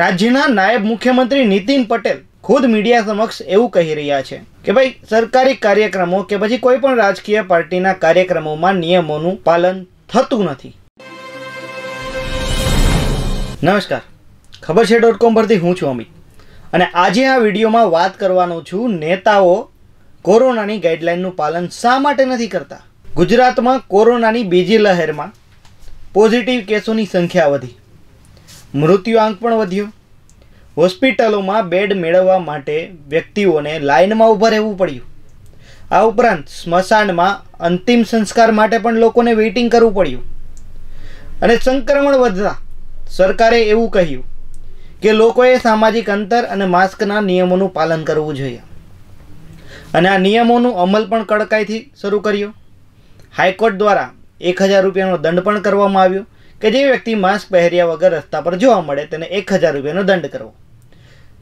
રાજ્યના નાયબ મુખ્યમંત્રી નીતિન પટેલ ખુદ મીડિયા સમક્ષ એવું કહી રહ્યા છે કે ભાઈ સરકારી કાર્યક્રમો કે પછી કોઈ પણ રાજકીય પાર્ટીના કાર્યક્રમોમાં નિયમોનું પાલન થતું નથી નમસ્કાર ખબર છે ડોટ કોમ પરથી હું છું અમિત અને આજે આ વિડીયોમાં વાત કરવાનો છું નેતાઓ કોરોનાની ગાઈડલાઇનનું પાલન શા માટે નથી કરતા ગુજરાતમાં કોરોનાની બીજી લહેરમાં પોઝિટિવ કેસોની સંખ્યા વધી મૃત્યુઆંક પણ વધ્યો હોસ્પિટલોમાં બેડ મેળવવા માટે વ્યક્તિઓને લાઇનમાં ઊભા રહેવું પડ્યું આ ઉપરાંત સ્મશાનમાં અંતિમ સંસ્કાર માટે પણ લોકોને વેઇટિંગ કરવું પડ્યું અને સંક્રમણ વધતા સરકારે એવું કહ્યું કે લોકોએ સામાજિક અંતર અને માસ્કના નિયમોનું પાલન કરવું જોઈએ અને આ નિયમોનું અમલ પણ કડકાઈથી શરૂ કર્યો હાઈકોર્ટ દ્વારા એક હજાર રૂપિયાનો દંડ પણ કરવામાં આવ્યો કે જે વ્યક્તિ માસ્ક પહેર્યા વગર રસ્તા પર જોવા મળે તેને એક હજાર રૂપિયાનો દંડ કરવો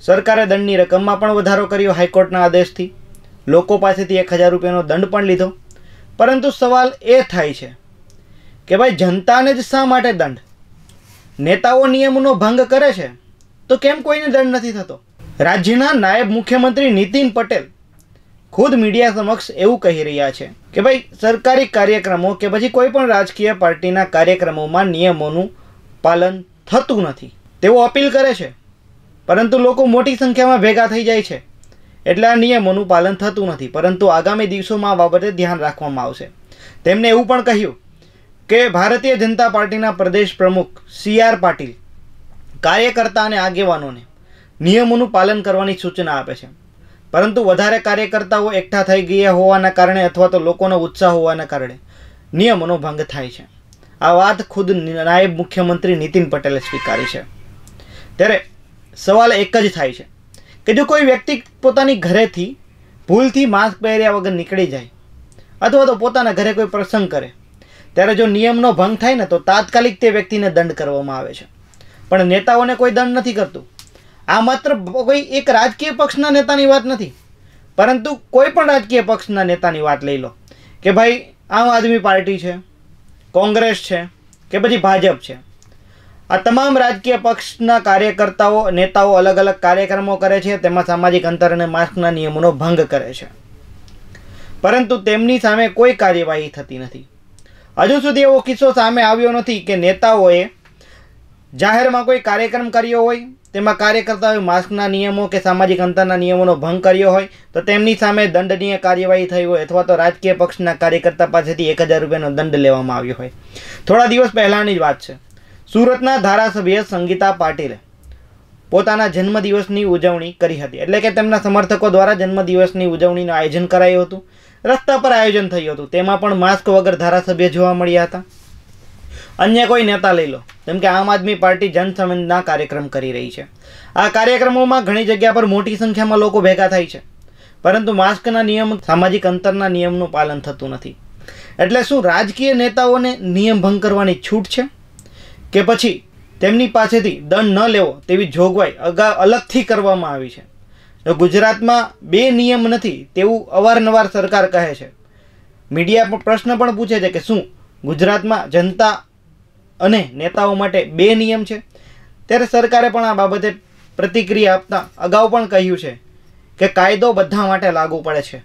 સરકારે દંડની રકમમાં પણ વધારો કર્યો હાઈકોર્ટના આદેશથી લોકો પાસેથી એક હજાર રૂપિયાનો દંડ પણ લીધો પરંતુ સવાલ એ થાય છે કે ભાઈ જનતાને જ શા માટે દંડ નેતાઓ નિયમોનો ભંગ કરે છે તો કેમ કોઈને દંડ નથી થતો રાજ્યના નાયબ મુખ્યમંત્રી નીતિન પટેલ ખુદ મીડિયા સમક્ષ એવું કહી રહ્યા છે કે ભાઈ સરકારી કાર્યક્રમો કે પછી કોઈ પણ રાજકીય પાર્ટીના કાર્યક્રમોમાં નિયમોનું પાલન થતું નથી તેઓ અપીલ કરે છે પરંતુ લોકો મોટી સંખ્યામાં ભેગા થઈ જાય છે એટલે આ નિયમોનું પાલન થતું નથી પરંતુ આગામી દિવસોમાં આ બાબતે ધ્યાન રાખવામાં આવશે તેમણે એવું પણ કહ્યું કે ભારતીય જનતા પાર્ટીના પ્રદેશ પ્રમુખ સી આર પાટીલ કાર્યકર્તા અને આગેવાનોને નિયમોનું પાલન કરવાની સૂચના આપે છે પરંતુ વધારે કાર્યકર્તાઓ એકઠા થઈ ગયા હોવાના કારણે અથવા તો લોકોનો ઉત્સાહ હોવાના કારણે નિયમોનો ભંગ થાય છે આ વાત ખુદ નાયબ મુખ્યમંત્રી નીતિન પટેલે સ્વીકારી છે ત્યારે સવાલ એક જ થાય છે કે જો કોઈ વ્યક્તિ પોતાની ઘરેથી ભૂલથી માસ્ક પહેર્યા વગર નીકળી જાય અથવા તો પોતાના ઘરે કોઈ પ્રસંગ કરે ત્યારે જો નિયમનો ભંગ થાય ને તો તાત્કાલિક તે વ્યક્તિને દંડ કરવામાં આવે છે પણ નેતાઓને કોઈ દંડ નથી કરતું આ માત્ર કોઈ એક રાજકીય પક્ષના નેતાની વાત નથી પરંતુ કોઈ પણ રાજકીય પક્ષના નેતાની વાત લઈ લો કે ભાઈ આમ આદમી પાર્ટી છે કોંગ્રેસ છે કે પછી ભાજપ છે આ તમામ રાજકીય પક્ષના કાર્યકર્તાઓ નેતાઓ અલગ અલગ કાર્યક્રમો કરે છે તેમાં સામાજિક અંતર અને માસ્કના નિયમોનો ભંગ કરે છે પરંતુ તેમની સામે કોઈ કાર્યવાહી થતી નથી હજુ સુધી એવો કિસ્સો સામે આવ્યો નથી કે નેતાઓએ જાહેરમાં કોઈ કાર્યક્રમ કર્યો હોય તેમાં કાર્યકર્તાઓએ માસ્કના નિયમો કે સામાજિક અંતરના નિયમોનો ભંગ કર્યો હોય તો તેમની સામે દંડનીય કાર્યવાહી થઈ હોય અથવા તો રાજકીય પક્ષના કાર્યકર્તા પાસેથી એક હજાર રૂપિયાનો દંડ લેવામાં આવ્યો હોય થોડા દિવસ પહેલાંની જ વાત છે સુરતના ધારાસભ્ય સંગીતા પાટીલે પોતાના જન્મદિવસની ઉજવણી કરી હતી એટલે કે તેમના સમર્થકો દ્વારા જન્મદિવસની ઉજવણીનું આયોજન કરાયું હતું રસ્તા પર આયોજન થયું હતું તેમાં પણ માસ્ક વગર ધારાસભ્ય જોવા મળ્યા હતા અન્ય કોઈ નેતા લઈ લો જેમ કે આમ આદમી પાર્ટી જનસંવેદના કાર્યક્રમ કરી રહી છે આ કાર્યક્રમોમાં ઘણી જગ્યા પર મોટી સંખ્યામાં લોકો ભેગા થાય છે પરંતુ માસ્કના નિયમ સામાજિક અંતરના નિયમનું પાલન થતું નથી એટલે શું રાજકીય નેતાઓને નિયમ ભંગ કરવાની છૂટ છે કે પછી તેમની પાસેથી દંડ ન લેવો તેવી જોગવાઈ અગાઉ અલગથી કરવામાં આવી છે તો ગુજરાતમાં બે નિયમ નથી તેવું અવારનવાર સરકાર કહે છે મીડિયા પ્રશ્ન પણ પૂછે છે કે શું ગુજરાતમાં જનતા અને નેતાઓ માટે બે નિયમ છે ત્યારે સરકારે પણ આ બાબતે પ્રતિક્રિયા આપતા અગાઉ પણ કહ્યું છે કે કાયદો બધા માટે લાગુ પડે છે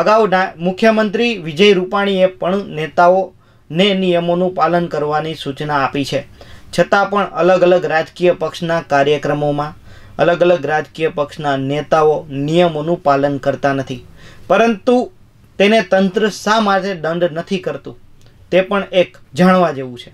અગાઉ મુખ્યમંત્રી વિજય રૂપાણીએ પણ નેતાઓને નિયમોનું પાલન કરવાની સૂચના આપી છે છતાં પણ અલગ અલગ રાજકીય પક્ષના કાર્યક્રમોમાં અલગ અલગ રાજકીય પક્ષના નેતાઓ નિયમોનું પાલન કરતા નથી પરંતુ તેને તંત્ર શા માટે દંડ નથી કરતું તે પણ એક જાણવા જેવું છે